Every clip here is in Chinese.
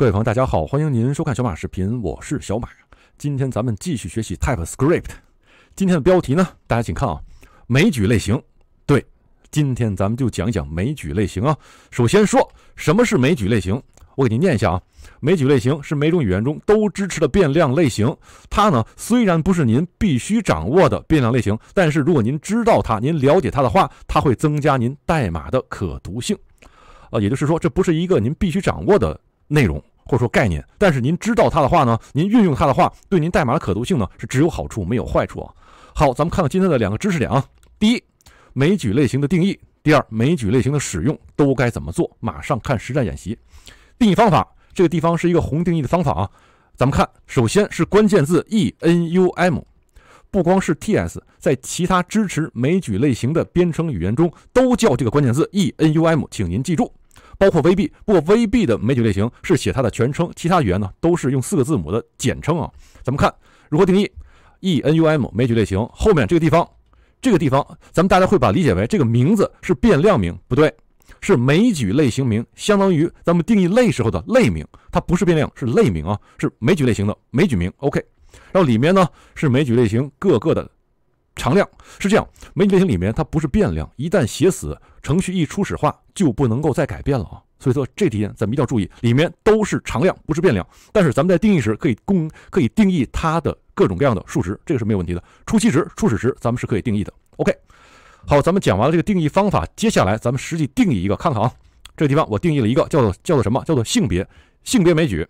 各位朋友，大家好，欢迎您收看小马视频，我是小马。今天咱们继续学习 TypeScript。今天的标题呢，大家请看啊，枚举类型。对，今天咱们就讲一讲枚举类型啊。首先说什么是枚举类型，我给您念一下啊。枚举类型是每种语言中都支持的变量类型。它呢，虽然不是您必须掌握的变量类型，但是如果您知道它，您了解它的话，它会增加您代码的可读性。呃，也就是说，这不是一个您必须掌握的内容。或者说概念，但是您知道它的话呢，您运用它的话，对您代码的可读性呢是只有好处没有坏处啊。好，咱们看到今天的两个知识点啊，第一枚举类型的定义，第二枚举类型的使用都该怎么做？马上看实战演习。定义方法这个地方是一个宏定义的方法啊，咱们看，首先是关键字 enum，不光是 TS，在其他支持枚举类型的编程语言中都叫这个关键字 enum，请您记住。包括 V B，不过 V B 的枚举类型是写它的全称，其他语言呢都是用四个字母的简称啊。咱们看如何定义 E N U M 枚举类型，后面这个地方，这个地方，咱们大家会把理解为这个名字是变量名，不对，是枚举类型名，相当于咱们定义类时候的类名，它不是变量，是类名啊，是枚举类型的枚举名。O K，然后里面呢是枚举类型各个的。常量是这样，枚举类型里面它不是变量，一旦写死，程序一初始化就不能够再改变了啊。所以说这题点咱们一定要注意，里面都是常量，不是变量。但是咱们在定义时可以供可以定义它的各种各样的数值，这个是没有问题的。初期值、初始值咱们是可以定义的。OK，好，咱们讲完了这个定义方法，接下来咱们实际定义一个，看看啊，这个地方我定义了一个叫做叫做什么？叫做性别，性别枚举。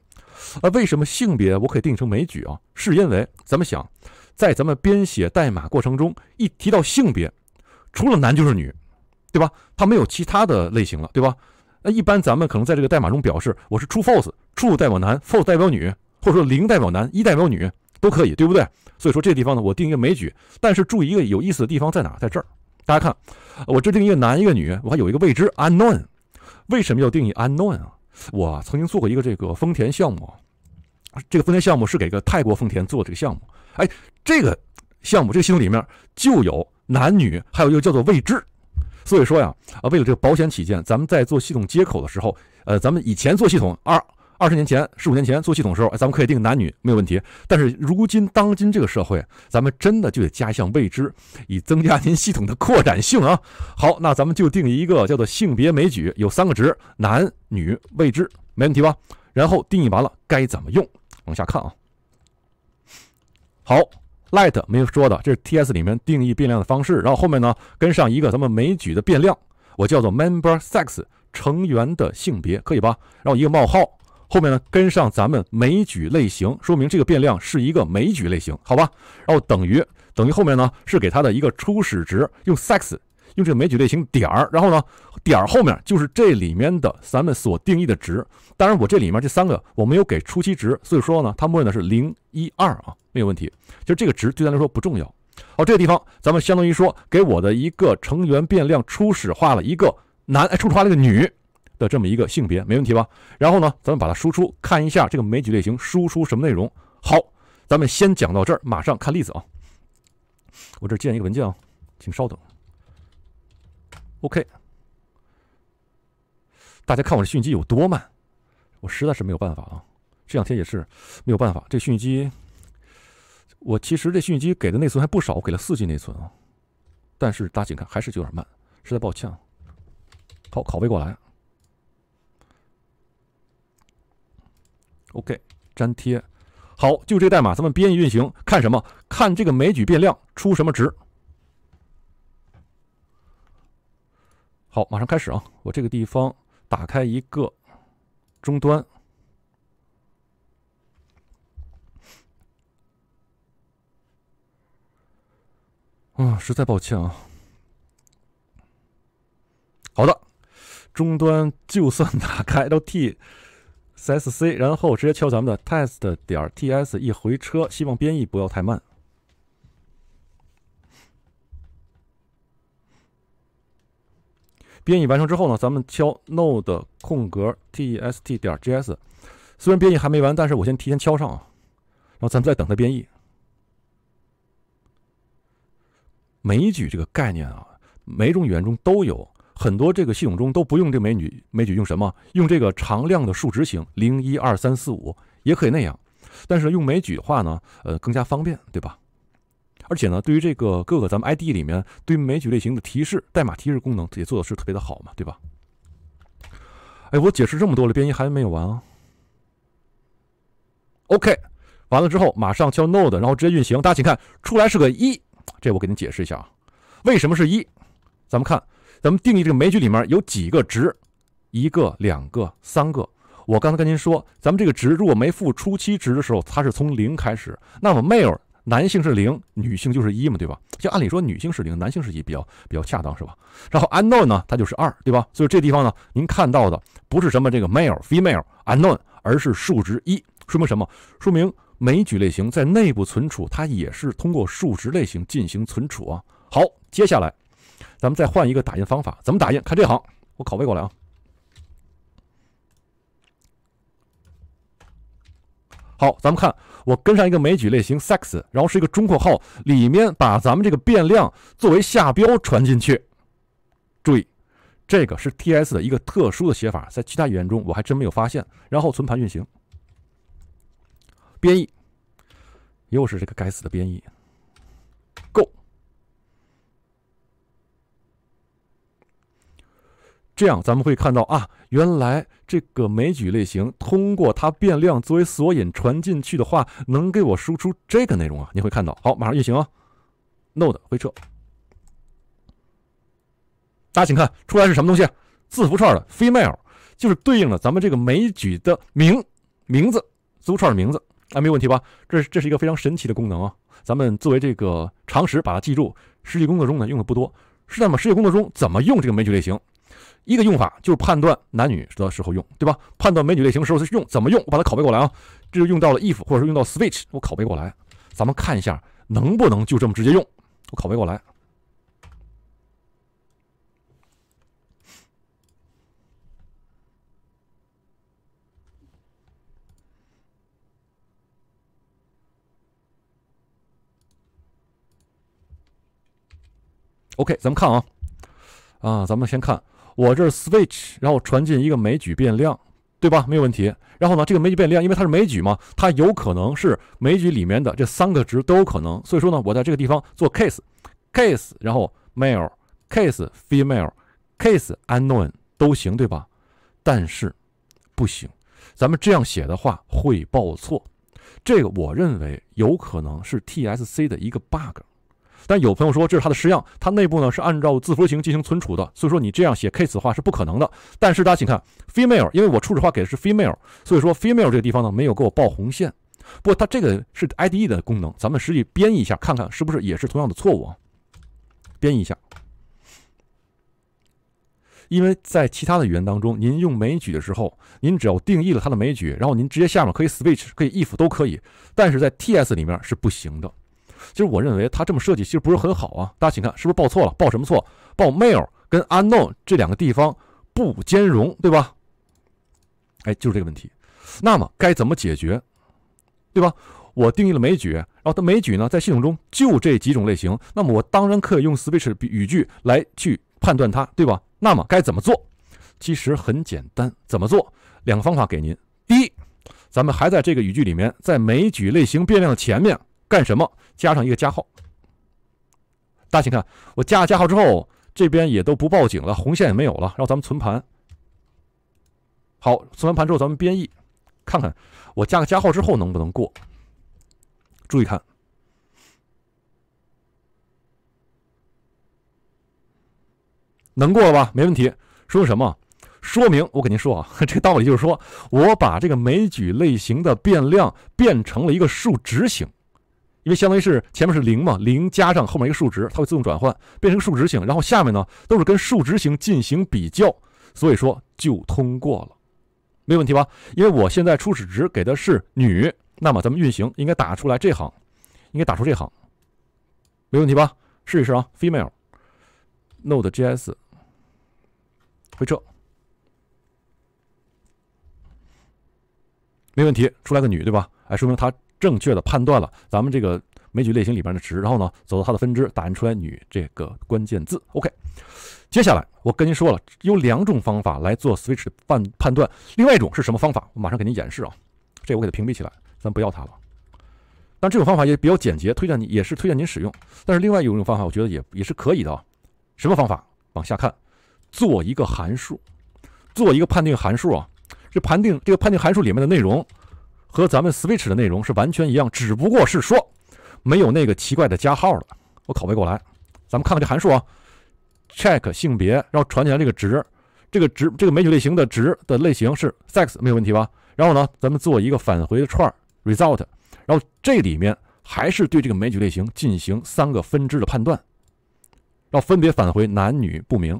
啊，为什么性别我可以定义成枚举啊？是因为咱们想。在咱们编写代码过程中，一提到性别，除了男就是女，对吧？它没有其他的类型了，对吧？那一般咱们可能在这个代码中表示我是 true false，true 代表男，false 代表女，或者说零代表男，一代表女，都可以，对不对？所以说这地方呢，我定一个枚举。但是注意一个有意思的地方在哪在这儿，大家看，我制定一个男，一个女，我还有一个未知 unknown。为什么要定义 unknown 啊？我曾经做过一个这个丰田项目，这个丰田项目是给一个泰国丰田做的这个项目。哎，这个项目这个系统里面就有男女，还有一个叫做未知。所以说呀，啊，为了这个保险起见，咱们在做系统接口的时候，呃，咱们以前做系统二二十年前、十五年前做系统的时候，咱们可以定男女没有问题。但是如今当今这个社会，咱们真的就得加一项未知，以增加您系统的扩展性啊。好，那咱们就定一个叫做性别枚举，有三个值：男女未知，没问题吧？然后定义完了该怎么用？往下看啊。好，light 没有说的，这是 TS 里面定义变量的方式。然后后面呢，跟上一个咱们枚举的变量，我叫做 member sex 成员的性别，可以吧？然后一个冒号，后面呢跟上咱们枚举类型，说明这个变量是一个枚举类型，好吧？然后等于等于后面呢是给它的一个初始值，用 sex。用这个枚举类型点儿，然后呢，点儿后面就是这里面的咱们所定义的值。当然，我这里面这三个我没有给初期值，所以说呢，它默认的是零一二啊，没有问题。就是这个值对咱来说不重要。好，这个地方咱们相当于说给我的一个成员变量初始化了一个男，哎，初始化了一个女的这么一个性别，没问题吧？然后呢，咱们把它输出看一下这个枚举类型输出什么内容。好，咱们先讲到这儿，马上看例子啊。我这建一个文件啊，请稍等。OK，大家看我这讯机有多慢，我实在是没有办法啊。这两天也是没有办法，这讯机，我其实这讯机给的内存还不少，给了四 G 内存啊，但是大家请看，还是有点慢，实在抱歉。好，拷贝过来，OK，粘贴，好，就这代码，咱们编译运行，看什么？看这个枚举变量出什么值。好，马上开始啊！我这个地方打开一个终端。啊，实在抱歉啊。好的，终端就算打开到 TSC，然后直接敲咱们的 test 点 ts 一回车，希望编译不要太慢。编译完成之后呢，咱们敲 node 空格 test 点 js。虽然编译还没完，但是我先提前敲上啊，然后咱们再等它编译。枚举这个概念啊，每种语言中都有，很多这个系统中都不用这枚举，枚举用什么？用这个常量的数值型零一二三四五也可以那样，但是用枚举的话呢，呃，更加方便，对吧？而且呢，对于这个各个咱们 ID 里面对于枚举类型的提示、代码提示功能也做的是特别的好嘛，对吧？哎，我解释这么多了，编译还没有完啊。OK，完了之后马上敲 node，然后直接运行。大家请看，出来是个一。这我给您解释一下啊，为什么是一？咱们看，咱们定义这个枚举里面有几个值？一个、两个、三个。我刚才跟您说，咱们这个值如果没付初期值的时候，它是从零开始。那么 mail 男性是零，女性就是一嘛，对吧？就按理说女性是零，男性是一比较比较恰当，是吧？然后 unknown 呢，它就是二，对吧？所以这地方呢，您看到的不是什么这个 male、female、unknown，而是数值一，说明什么？说明枚举类型在内部存储它也是通过数值类型进行存储啊。好，接下来咱们再换一个打印方法，怎么打印？看这行，我拷贝过来啊。好，咱们看。我跟上一个枚举类型 sex，然后是一个中括号，里面把咱们这个变量作为下标传进去。注意，这个是 TS 的一个特殊的写法，在其他语言中我还真没有发现。然后存盘运行，编译，又是这个该死的编译。这样，咱们会看到啊，原来这个枚举类型通过它变量作为索引传进去的话，能给我输出这个内容啊。你会看到，好，马上运行啊。Node 回车，大家请看出来是什么东西？字符串的 f e m a l e 就是对应了咱们这个枚举的名名字字符串的名字，啊，没有问题吧？这是这是一个非常神奇的功能啊。咱们作为这个常识把它记住，实际工作中呢用的不多。是那么实际工作中怎么用这个枚举类型？一个用法就是判断男女的时候用，对吧？判断美女类型时候是用怎么用？我把它拷贝过来啊，这就用到了 if，或者说用到 switch，我拷贝过来，咱们看一下能不能就这么直接用。我拷贝过来。OK，咱们看啊，啊，咱们先看。我这儿 switch，然后传进一个枚举变量，对吧？没有问题。然后呢，这个枚举变量，因为它是枚举嘛，它有可能是枚举里面的这三个值都有可能。所以说呢，我在这个地方做 case，case，然后 male，case female，case unknown 都行，对吧？但是，不行，咱们这样写的话会报错。这个我认为有可能是 TSC 的一个 bug。但有朋友说这是它的示样，它内部呢是按照字符型进行存储的，所以说你这样写 case 话是不可能的。但是大家请看 female，因为我初始化给的是 female，所以说 female 这个地方呢没有给我报红线。不过它这个是 IDE 的功能，咱们实际编译一下看看是不是也是同样的错误。啊？编译一下，因为在其他的语言当中，您用枚举的时候，您只要定义了它的枚举，然后您直接下面可以 switch 可以 if 都可以，但是在 TS 里面是不行的。其实我认为它这么设计其实不是很好啊！大家请看，是不是报错了？报什么错？报 mail 跟 unknown 这两个地方不兼容，对吧？哎，就是这个问题。那么该怎么解决？对吧？我定义了枚举，然后它枚举呢，在系统中就这几种类型。那么我当然可以用 switch 语句来去判断它，对吧？那么该怎么做？其实很简单，怎么做？两个方法给您。第一，咱们还在这个语句里面，在枚举类型变量的前面。干什么？加上一个加号，大家请看，我加了加号之后，这边也都不报警了，红线也没有了。然后咱们存盘，好，存完盘之后，咱们编译，看看我加个加号之后能不能过。注意看，能过了吧？没问题。说明什么？说明我给您说啊，这个道理就是说我把这个枚举类型的变量变成了一个数值型。因为相当于是前面是零嘛，零加上后面一个数值，它会自动转换变成数值型，然后下面呢都是跟数值型进行比较，所以说就通过了，没问题吧？因为我现在初始值给的是女，那么咱们运行应该打出来这行，应该打出这行，没问题吧？试一试啊，female node js 回车，没问题，出来个女对吧？哎，说明它。正确的判断了咱们这个枚举类型里边的值，然后呢，走到它的分支，打印出来“女”这个关键字。OK，接下来我跟您说了，有两种方法来做 switch 判判断，另外一种是什么方法？我马上给您演示啊。这我给它屏蔽起来，咱不要它了。但这种方法也比较简洁，推荐你也是推荐您使用。但是另外有一种方法，我觉得也也是可以的啊。什么方法？往下看，做一个函数，做一个判定函数啊。这判定这个判定函数里面的内容。和咱们 switch 的内容是完全一样，只不过是说没有那个奇怪的加号了。我拷贝过来，咱们看看这函数啊，check 性别，然后传进来这个值，这个值这个枚举类型的值的类型是 sex，没有问题吧？然后呢，咱们做一个返回的串 result，然后这里面还是对这个枚举类型进行三个分支的判断，然后分别返回男女不明，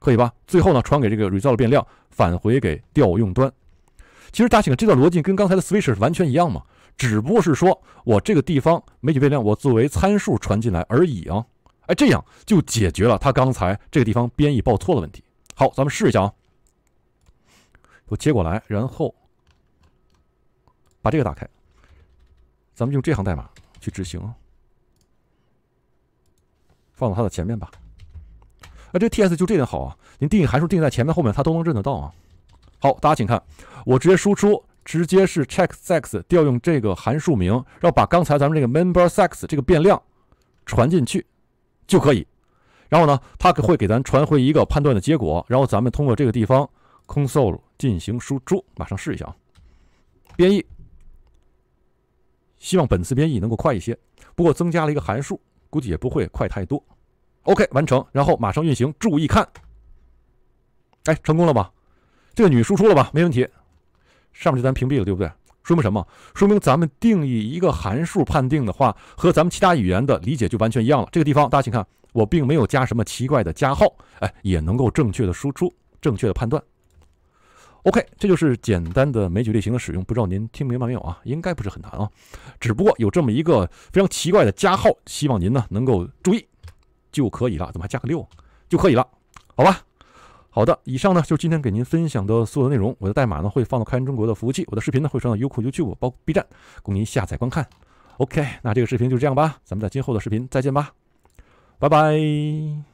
可以吧？最后呢，传给这个 result 变量，返回给调用端。其实大家请看，这段逻辑跟刚才的 switch 是完全一样嘛，只不过是说我这个地方媒体变量我作为参数传进来而已啊。哎，这样就解决了它刚才这个地方编译报错的问题。好，咱们试一下啊。我接过来，然后把这个打开，咱们用这行代码去执行啊。放到它的前面吧。哎，这 T S 就这点好啊，您定义函数定义在前面后面它都能认得到啊。好，大家请看，我直接输出，直接是 check sex 调用这个函数名，然后把刚才咱们这个 member sex 这个变量传进去，就可以。然后呢，它会给咱传回一个判断的结果，然后咱们通过这个地方 console 进行输出，马上试一下啊。编译，希望本次编译能够快一些，不过增加了一个函数，估计也不会快太多。OK，完成，然后马上运行，注意看，哎，成功了吧？这个女输出了吧，没问题，上面就咱屏蔽了，对不对？说明什么？说明咱们定义一个函数判定的话，和咱们其他语言的理解就完全一样了。这个地方大家请看，我并没有加什么奇怪的加号，哎，也能够正确的输出，正确的判断。OK，这就是简单的枚举类型的使用，不知道您听明白没有啊？应该不是很难啊，只不过有这么一个非常奇怪的加号，希望您呢能够注意就可以了。怎么还加个六？就可以了，好吧？好的，以上呢就是今天给您分享的所有内容。我的代码呢会放到开源中国的服务器，我的视频呢会放到优酷、YouTube，包括 B 站供您下载观看。OK，那这个视频就是这样吧，咱们在今后的视频再见吧，拜拜。